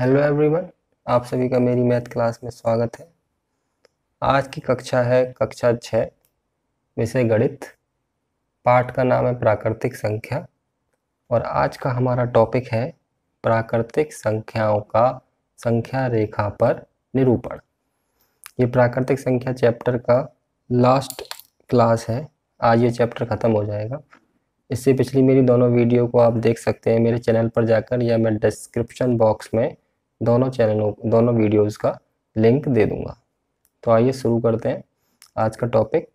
hello everyone आप सभी का मेरी मैथ क्लास में स्वागत है आज की कक्षा है कक्षा छः विषय गणित पाठ का नाम है प्राकृतिक संख्या और आज का हमारा टॉपिक है प्राकृतिक संख्याओं का संख्या रेखा पर निरूपण ये प्राकृतिक संख्या चैप्टर का लास्ट क्लास है आज ये चैप्टर ख़त्म हो जाएगा इससे पिछली मेरी दोनों वीडियो को आप देख सकते हैं मेरे चैनल पर जाकर या मैं डिस्क्रिप्शन बॉक्स में दोनों चैनलों दोनों वीडियोस का लिंक दे दूंगा तो आइए शुरू करते हैं आज का टॉपिक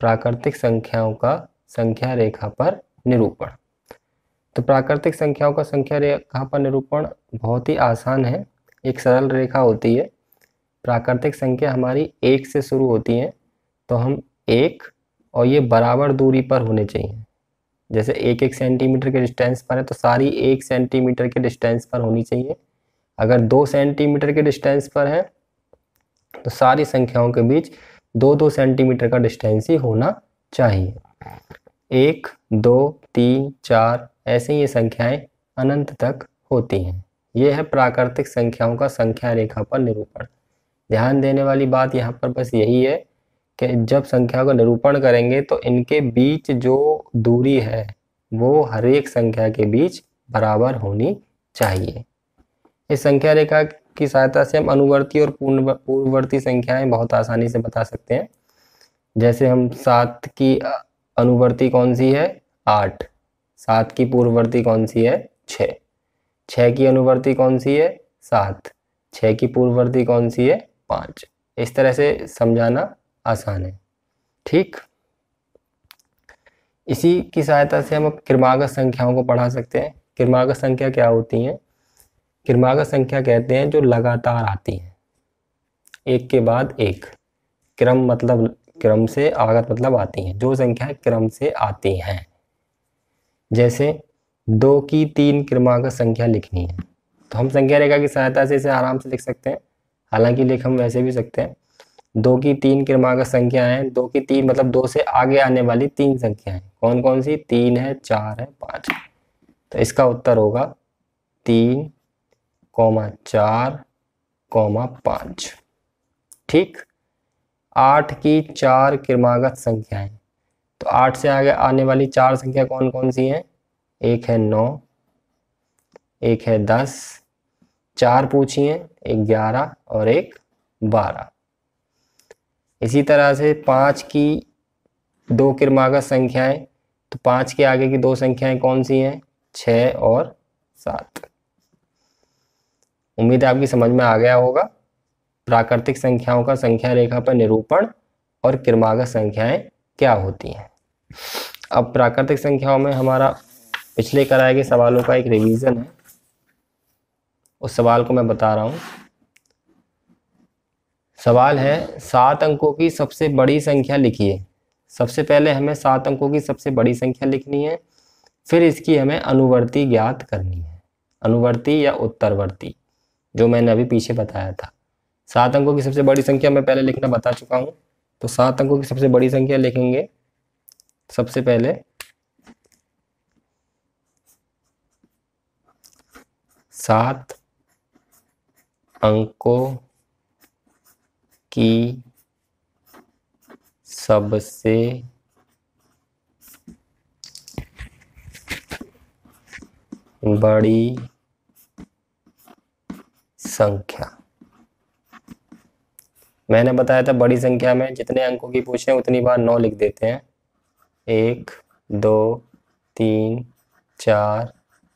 प्राकृतिक संख्याओं का संख्या रेखा पर निरूपण तो प्राकृतिक संख्याओं का संख्या रेखा पर निरूपण बहुत ही आसान है एक सरल रेखा होती है प्राकृतिक संख्या हमारी एक से शुरू होती है तो हम एक और ये बराबर दूरी पर होने चाहिए जैसे एक एक सेंटीमीटर के डिस्टेंस पर है तो सारी एक सेंटीमीटर के डिस्टेंस पर होनी चाहिए अगर दो सेंटीमीटर के डिस्टेंस पर है तो सारी संख्याओं के बीच दो दो सेंटीमीटर का डिस्टेंस ही होना चाहिए एक दो तीन चार ऐसे ये संख्याएं अनंत तक होती हैं ये है प्राकृतिक संख्याओं का संख्या रेखा पर निरूपण ध्यान देने वाली बात यहाँ पर बस यही है कि जब संख्या का निरूपण करेंगे तो इनके बीच जो दूरी है वो हर एक संख्या के बीच बराबर होनी चाहिए इस संख्या रेखा की सहायता से हम अनुवर्ती और पूर्ण पूर्ववर्ती संख्याएं बहुत आसानी से बता सकते हैं जैसे हम सात की अनुवर्ती कौन सी है आठ सात की पूर्ववर्ती कौन सी है छ छः की अनुवर्ती कौन सी है सात छः की पूर्ववर्ती कौन सी है पाँच इस तरह से समझाना आसान है ठीक इसी की सहायता से हम क्रमागत संख्याओं को पढ़ा सकते हैं क्रमागत संख्या क्या होती हैं क्रमागत संख्या कहते हैं जो लगातार आती है एक के बाद एक क्रम मतलब क्रम से आगत मतलब आती हैं जो संख्या क्रम से आती हैं जैसे दो की तीन क्रमागत संख्या लिखनी है तो हम संख्या रेखा की सहायता से इसे आराम से लिख सकते हैं हालांकि लिख हम वैसे भी सकते हैं दो की तीन क्रमागत संख्या है दो की तीन मतलब दो से आगे आने वाली तीन संख्या है कौन कौन सी तीन है चार है पाँच तो इसका उत्तर होगा तीन कॉमा चार कॉमा पाँच ठीक आठ की चार क्रमागत संख्याएं तो आठ से आगे आने वाली चार संख्या कौन कौन सी हैं एक है नौ एक है दस चार पूछिए एक ग्यारह और एक बारह इसी तरह से पाँच की दो क्रमागत संख्याएं तो पाँच के आगे की दो संख्याएं कौन सी हैं छः और सात उम्मीद है आपकी समझ में आ गया होगा प्राकृतिक संख्याओं का संख्या रेखा पर निरूपण और क्रमागत संख्याएं क्या होती हैं अब प्राकृतिक संख्याओं में हमारा पिछले कराए गए सवालों का एक रिवीजन है उस सवाल को मैं बता रहा हूँ सवाल है सात अंकों की सबसे बड़ी संख्या लिखिए सबसे पहले हमें सात अंकों की सबसे बड़ी संख्या लिखनी है फिर इसकी हमें अनुवर्ती ज्ञात करनी है अनुवर्ती या उत्तरवर्ती जो मैंने अभी पीछे बताया था सात अंकों की सबसे बड़ी संख्या मैं पहले लिखना बता चुका हूँ तो सात अंकों की सबसे बड़ी संख्या लिखेंगे सबसे पहले सात अंकों की सबसे बड़ी संख्या मैंने बताया था बड़ी संख्या में जितने अंकों की पूछे उतनी बार नौ लिख देते हैं एक दो तीन चार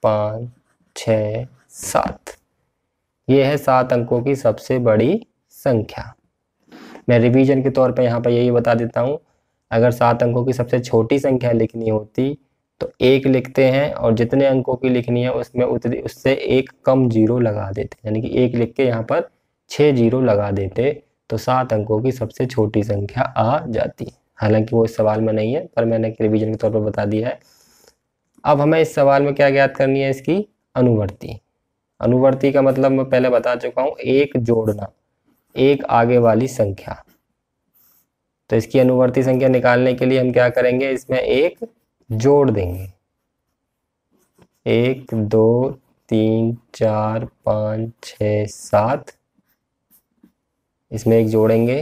पाँच छ सात ये है सात अंकों की सबसे बड़ी संख्या मैं रिवीजन के तौर पर यहाँ पर यही बता देता हूँ अगर सात अंकों की सबसे छोटी संख्या लिखनी होती तो एक लिखते हैं और जितने अंकों की लिखनी है उसमें उतनी उससे एक कम जीरो लगा देते यानी कि एक लिख के यहाँ पर छः जीरो लगा देते तो सात अंकों की सबसे छोटी संख्या आ जाती हालांकि वो इस सवाल में नहीं है पर मैंने रिविजन के तौर पर बता दिया है अब हमें इस सवाल में क्या ज्ञात करनी है इसकी अनुवर्ती अनुवर्ती का मतलब मैं पहले बता चुका हूँ एक जोड़ना एक आगे वाली संख्या तो इसकी अनुवर्ती संख्या निकालने के लिए हम क्या करेंगे इसमें एक जोड़ देंगे एक दो तीन चार पाँच छ सात इसमें एक जोड़ेंगे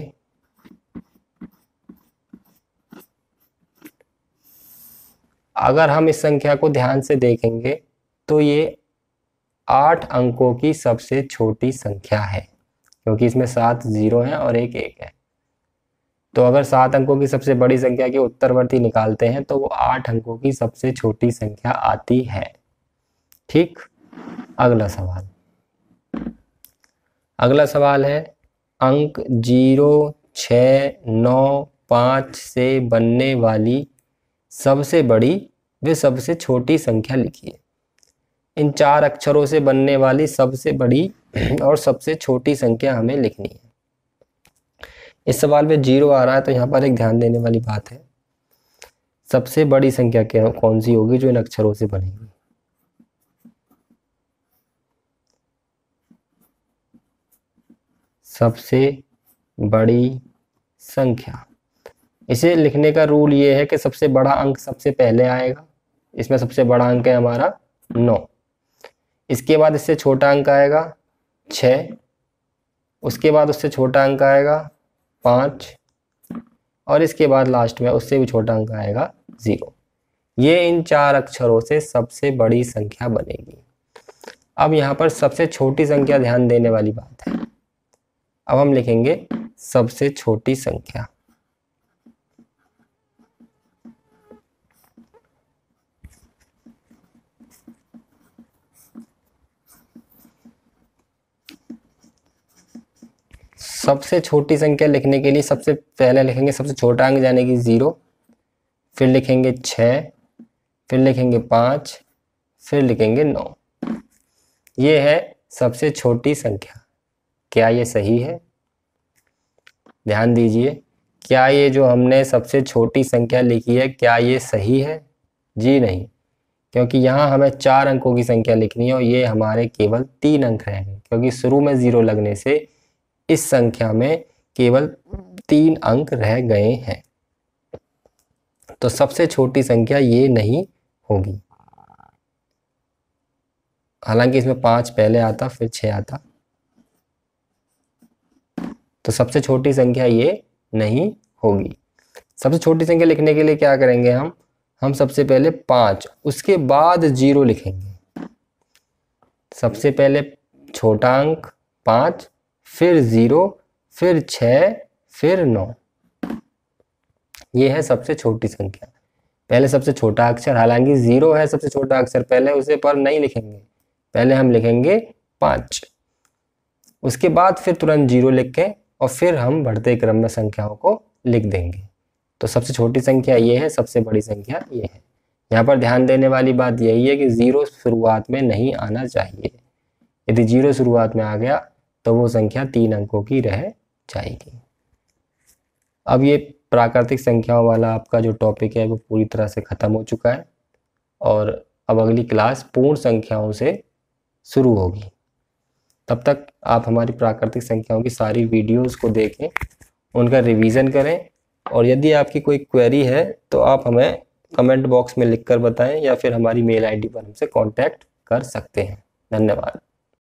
अगर हम इस संख्या को ध्यान से देखेंगे तो ये आठ अंकों की सबसे छोटी संख्या है क्योंकि इसमें सात जीरो हैं और एक एक है तो अगर सात अंकों की सबसे बड़ी संख्या के उत्तरवर्ती निकालते हैं तो वो आठ अंकों की सबसे छोटी संख्या आती है ठीक अगला सवाल अगला सवाल है अंक जीरो छ नौ पाँच से बनने वाली सबसे बड़ी वे सबसे छोटी संख्या लिखिए इन चार अक्षरों से बनने वाली सबसे बड़ी और सबसे छोटी संख्या हमें लिखनी है इस सवाल में जीरो आ रहा है तो यहाँ पर एक ध्यान देने वाली बात है सबसे बड़ी संख्या क्या कौन सी होगी जो इन अक्षरों से बनेगी सबसे बड़ी संख्या इसे लिखने का रूल ये है कि सबसे बड़ा अंक सबसे पहले आएगा इसमें सबसे बड़ा अंक है हमारा नौ इसके बाद इससे छोटा अंक आएगा छ उसके बाद उससे छोटा अंक आएगा पाँच और इसके बाद लास्ट में उससे भी छोटा अंक आएगा ज़ीरो ये इन चार अक्षरों से सबसे बड़ी संख्या बनेगी अब यहाँ पर सबसे छोटी संख्या ध्यान देने वाली बात है अब हम लिखेंगे सबसे छोटी संख्या सबसे छोटी संख्या लिखने के लिए सबसे पहले लिखेंगे सबसे छोटा अंक जाने की ज़ीरो फिर लिखेंगे छ फिर लिखेंगे पाँच फिर लिखेंगे नौ ये है सबसे छोटी संख्या क्या ये सही है ध्यान दीजिए क्या ये जो हमने सबसे छोटी संख्या लिखी है क्या ये सही है जी नहीं क्योंकि यहाँ हमें चार अंकों की संख्या लिखनी है और ये हमारे केवल तीन अंक रहेंगे क्योंकि शुरू में ज़ीरो लगने से इस संख्या में केवल तीन अंक रह गए हैं तो सबसे छोटी संख्या ये नहीं होगी हालांकि इसमें पांच पहले आता फिर छह आता तो सबसे छोटी संख्या ये नहीं होगी सबसे छोटी संख्या लिखने के लिए क्या करेंगे हम हम सबसे पहले पांच उसके बाद जीरो लिखेंगे सबसे पहले छोटा अंक पांच फिर ज़ीरो फिर छ फिर नौ ये है सबसे छोटी संख्या पहले सबसे छोटा अक्षर हालांकि ज़ीरो है सबसे छोटा अक्षर पहले उसे पर नहीं लिखेंगे पहले हम लिखेंगे पाँच उसके बाद फिर तुरंत जीरो लिख के और फिर हम बढ़ते क्रम में संख्याओं को लिख देंगे तो सबसे छोटी संख्या ये है सबसे बड़ी संख्या ये है यहाँ पर ध्यान देने वाली बात यही है कि ज़ीरो शुरुआत में नहीं आना चाहिए यदि जीरो शुरुआत में आ गया तो वो संख्या तीन अंकों की रह जाएगी अब ये प्राकृतिक संख्याओं वाला आपका जो टॉपिक है वो पूरी तरह से ख़त्म हो चुका है और अब अगली क्लास पूर्ण संख्याओं से शुरू होगी तब तक आप हमारी प्राकृतिक संख्याओं की सारी वीडियोस को देखें उनका रिवीजन करें और यदि आपकी कोई क्वेरी है तो आप हमें कमेंट बॉक्स में लिखकर बताएं या फिर हमारी मेल आईडी पर हमसे कांटेक्ट कर सकते हैं धन्यवाद